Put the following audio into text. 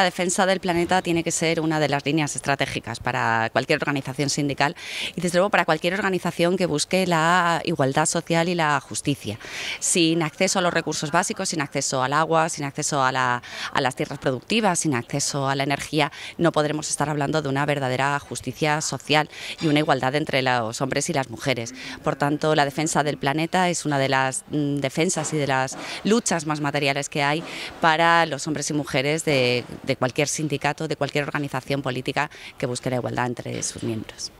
la defensa del planeta tiene que ser una de las líneas estratégicas para cualquier organización sindical y desde luego para cualquier organización que busque la igualdad social y la justicia. Sin acceso a los recursos básicos, sin acceso al agua, sin acceso a, las tierras productivas, sin acceso a la energía, no podremos estar hablando de una verdadera justicia social y una igualdad entre los hombres y las mujeres. Por tanto, la defensa del planeta es una de las mm, defensas y de las luchas más materiales que hay para los hombres y mujeres de de cualquier sindicato, de cualquier organización política que busque la igualdad entre sus miembros.